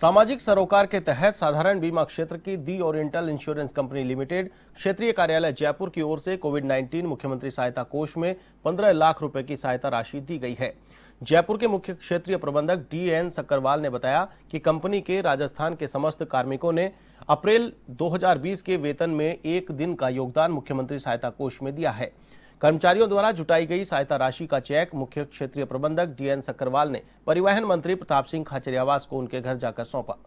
सामाजिक सरोकार के तहत साधारण बीमा क्षेत्र की the Oriental Insurance Company Limited क्षेत्रीय कार्यालय जयपुर की ओर से कोविड 19 मुख्यमंत्री सहायता कोष में 15 लाख रुपए की सहायता राशि दी गई है जयपुर के मुख्य क्षेत्रीय प्रबंधक डी एन सक्करवाल ने बताया कि कंपनी के राजस्थान के समस्त कार्मिकों ने अप्रैल दो के वेतन में एक दिन का योगदान मुख्यमंत्री सहायता कोष में दिया है कर्मचारियों द्वारा जुटाई गई सहायता राशि का चेक मुख्य क्षेत्रीय प्रबंधक डीएन सकरवाल ने परिवहन मंत्री प्रताप सिंह खाचरियावास को उनके घर जाकर सौंपा